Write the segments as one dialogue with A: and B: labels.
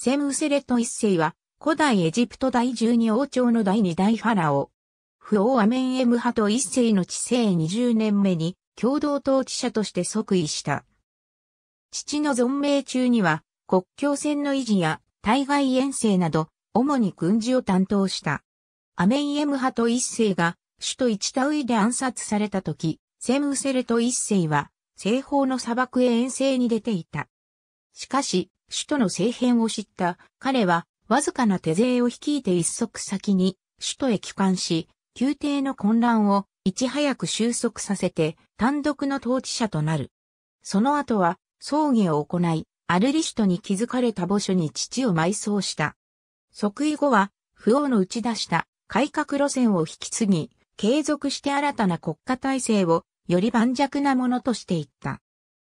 A: セムセレト一世は、古代エジプト第12王朝の第2代ファラオ。フオアメンエム派と一世の治世20年目に、共同統治者として即位した。父の存命中には、国境線の維持や、対外遠征など、主に軍事を担当した。アメンエム派と一世が、首都イチタウイで暗殺された時、セムセレト一世は、西方の砂漠へ遠征に出ていた。しかし、首都の政変を知った彼は、わずかな手勢を率いて一足先に首都へ帰還し、宮廷の混乱をいち早く収束させて単独の統治者となる。その後は葬儀を行い、アルリシトに築かれた墓所に父を埋葬した。即位後は、不王の打ち出した改革路線を引き継ぎ、継続して新たな国家体制をより盤石なものとしていった。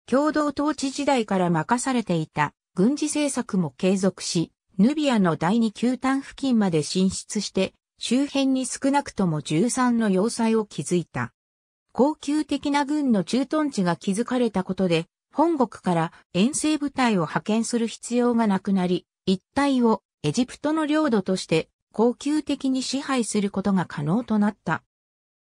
A: 共同統治時代から任されていた軍事政策も継続し、ヌビアの第2球団付近まで進出して、周辺に少なくとも13の要塞を築いた。高級的な軍の駐屯地が築かれたことで、本国から遠征部隊を派遣する必要がなくなり、一帯をエジプトの領土として高級的に支配することが可能となった。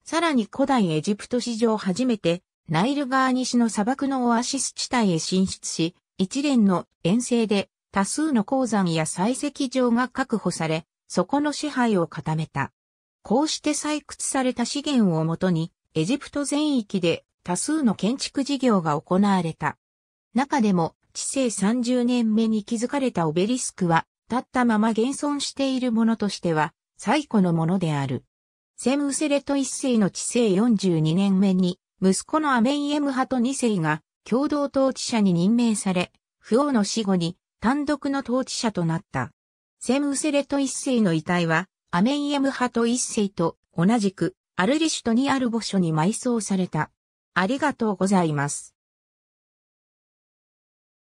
A: さらに古代エジプト史上初めてナイル川西の砂漠のオアシス地帯へ進出し、一連の遠征で多数の鉱山や採石場が確保され、そこの支配を固めた。こうして採掘された資源をもとに、エジプト全域で多数の建築事業が行われた。中でも、治世30年目に築かれたオベリスクは、立ったまま現存しているものとしては、最古のものである。セムウセレト一世の治世42年目に、息子のアメイエムハト二世が、共同統治者に任命され、不王の死後に単独の統治者となった。セムセレト一世の遺体は、アメイエム派と一世と同じく、アルリシュトにある墓所に埋葬された。ありがとうございます。